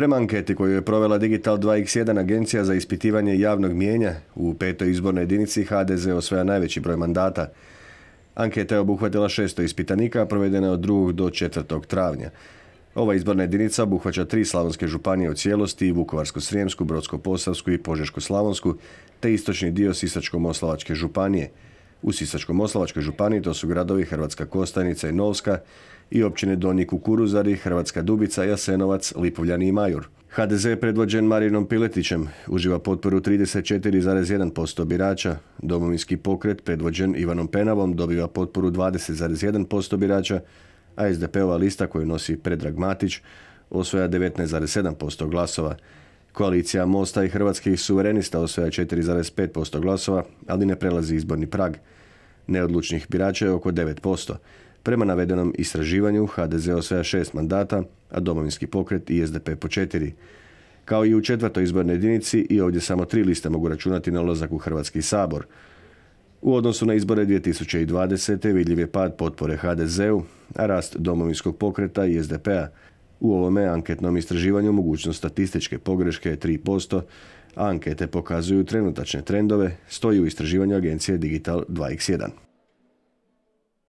Prema anketi koju je provela Digital 2x1 agencija za ispitivanje javnog mijenja, u petoj izbornoj jedinici HDZ osvaja najveći broj mandata. Anketa je obuhvatila 600 ispitanika, provedena od 2. do 4. travnja. Ova izborna jedinica obuhvaća tri slavonske županije u cijelosti Vukovarsko-Srijemsku, Brodsko-Posavsku i Požeško-Slavonsku, te istočni dio Sisačko-Moslavačke županije – u Sisačko-moslavačkoj županiji to su gradovi Hrvatska Kostajnica i Novska i općine Donji Kukuruzari, Hrvatska Dubica, Jasenovac, Lipovljani i Majur. HDZ predvođen Marinom Piletićem uživa potporu 34,1% birača. Domovinski pokret predvođen Ivanom Penavom dobiva potporu 20,1% birača, a SDP-ova lista koju nosi Predrag Matić osvoja 19,7% glasova. Koalicija Mosta i Hrvatskih suverenista osvaja 4,5% glasova, ali ne prelazi izborni prag. Neodlučnih birača je oko 9%. Prema navedenom istraživanju HDZ osvaja 6 mandata, a domovinski pokret i SDP po četiri. Kao i u četvrtoj izbornoj jedinici i ovdje samo tri liste mogu računati na ulazak u Hrvatski sabor. U odnosu na izbore 2020. vidljiv je pad potpore HDZ-u, a rast domovinskog pokreta i SDP-a. U ovome anketnom istraživanju mogućnost statističke pogreške je 3%, a ankete pokazuju trenutačne trendove, stoji u istraživanju agencije Digital 2x1.